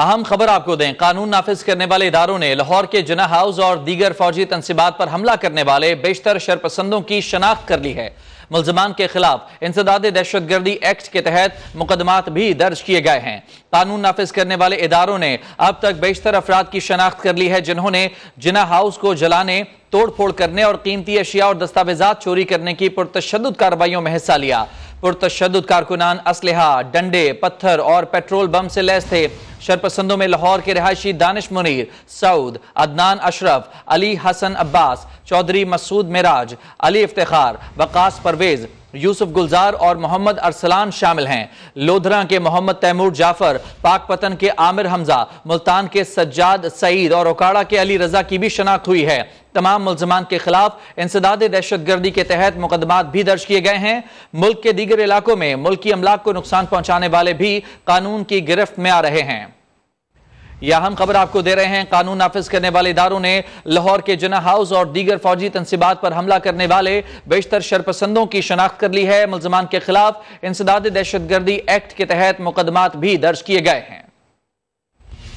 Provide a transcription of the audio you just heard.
अहम खबर आपको दें कानून नाफिज करने वाले इदारों ने लाहौर के जना हाउस और दीगर फौजी तनसीबात पर हमला करने वाले बेशतर शरपसंदों की शनाख्त कर ली है मुलजमान के खिलाफ इंसदाद दहशतगर्दी एक्ट के तहत मुकदमात भी दर्ज किए गए हैं कानून नाफिज करने वाले इदारों ने अब तक बेशतर अफराद की शनाख्त कर ली है जिन्होंने जिना हाउस को जलाने तोड़ फोड़ करने और कीमती अशिया और दस्तावेजा चोरी करने की पुरतशद कार्रवाइयों में हिस्सा लिया पुरतशद कारकुनान असलहा डंडे पत्थर और पेट्रोल बम से लैस थे शरपसंदों में लाहौर के रहायशी दानिश मुनीर सऊद अदनान अशरफ अली हसन अब्बास चौधरी मसूद मेराज अली इफ्तार वकास परवेज़ यूसुफ गुलजार और मोहम्मद अरसलान शामिल हैं लोधरा के मोहम्मद तैमूर जाफर पाकपतन के आमिर हमजा मुल्तान के सज्जाद सईद और ओकाड़ा के अली रजा की भी शनाख्त हुई है तमाम मुलजमान के खिलाफ इंसदाद दहशतगर्दी के तहत मुकदमात भी दर्ज किए गए हैं मुल्क के दीगर इलाकों में मुल्की अमलाक को नुकसान पहुंचाने वाले भी कानून की गिरफ्त में आ रहे हैं यह अहम खबर आपको दे रहे हैं कानून नाफिज करने वाले इदारों ने लाहौर के जना हाउस और दीगर फौजी तनसीबात पर हमला करने वाले बेशतर शरपसंदों की शनाख्त कर ली है मुलजमान के खिलाफ इंसदाद दहशतगर्दी एक्ट के तहत मुकदमात भी दर्ज किए गए हैं